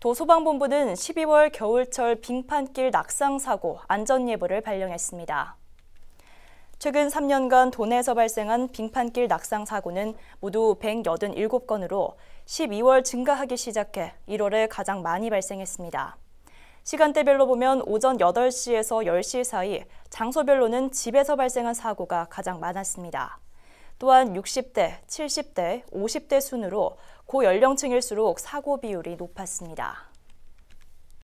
도소방본부는 12월 겨울철 빙판길 낙상 사고 안전 예보를 발령했습니다. 최근 3년간 도내에서 발생한 빙판길 낙상 사고는 모두 187건으로 12월 증가하기 시작해 1월에 가장 많이 발생했습니다. 시간대별로 보면 오전 8시에서 10시 사이 장소별로는 집에서 발생한 사고가 가장 많았습니다. 또한 60대, 70대, 50대 순으로 고연령층일수록 사고 비율이 높았습니다.